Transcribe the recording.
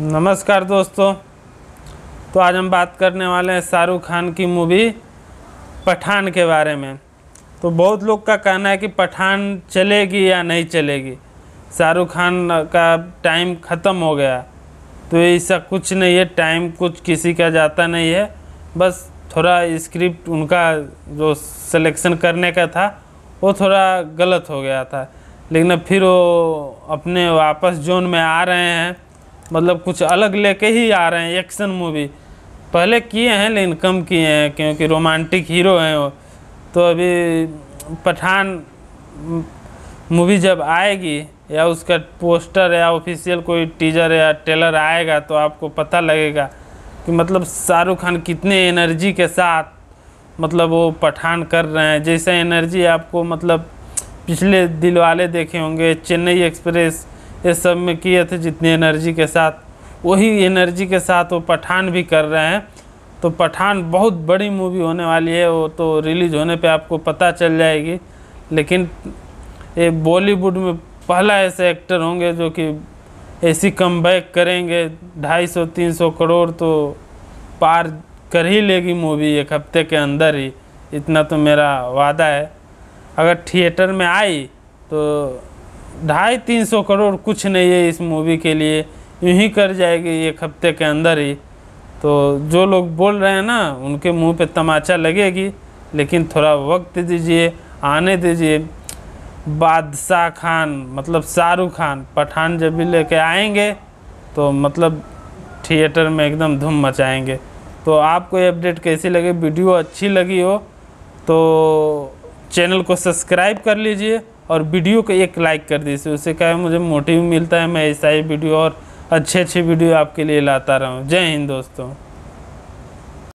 नमस्कार दोस्तों तो आज हम बात करने वाले हैं शाहरुख खान की मूवी पठान के बारे में तो बहुत लोग का कहना है कि पठान चलेगी या नहीं चलेगी शाहरुख खान का टाइम ख़त्म हो गया तो ऐसा कुछ नहीं है टाइम कुछ किसी का जाता नहीं है बस थोड़ा स्क्रिप्ट उनका जो सिलेक्शन करने का था वो थोड़ा गलत हो गया था लेकिन फिर वो अपने वापस जोन में आ रहे हैं मतलब कुछ अलग लेके ही आ रहे हैं एक्शन मूवी पहले किए हैं लेकिन कम किए हैं क्योंकि रोमांटिक हीरो हैं वो तो अभी पठान मूवी जब आएगी या उसका पोस्टर या ऑफिशियल कोई टीजर या ट्रेलर आएगा तो आपको पता लगेगा कि मतलब शाहरुख खान कितने एनर्जी के साथ मतलब वो पठान कर रहे हैं जैसे एनर्जी आपको मतलब पिछले दिलवाले देखे होंगे चेन्नई एक्सप्रेस ये सब में किए थे जितनी एनर्जी के साथ वही एनर्जी के साथ वो पठान भी कर रहे हैं तो पठान बहुत बड़ी मूवी होने वाली है वो तो रिलीज़ होने पे आपको पता चल जाएगी लेकिन ये बॉलीवुड में पहला ऐसे एक्टर होंगे जो कि ऐसी कम करेंगे ढाई सौ तीन सौ करोड़ तो पार कर ही लेगी मूवी एक हफ्ते के अंदर ही इतना तो मेरा वादा है अगर थिएटर में आई तो ढाई तीन सौ करोड़ कुछ नहीं है इस मूवी के लिए यूँ ही कर जाएगी एक हफ्ते के अंदर ही तो जो लोग बोल रहे हैं ना उनके मुंह पे तमाचा लगेगी लेकिन थोड़ा वक्त दीजिए आने दीजिए बादशाह खान मतलब शाहरुख खान पठान जब भी लेके आएंगे तो मतलब थिएटर में एकदम धूम मचाएंगे तो आपको ये अपडेट कैसी लगे वीडियो अच्छी लगी हो तो चैनल को सब्सक्राइब कर लीजिए और वीडियो को एक लाइक कर दीजिए उससे क्या है मुझे मोटिव मिलता है मैं ऐसा ही वीडियो और अच्छे अच्छे वीडियो आपके लिए लाता रहूँ जय हिंद दोस्तों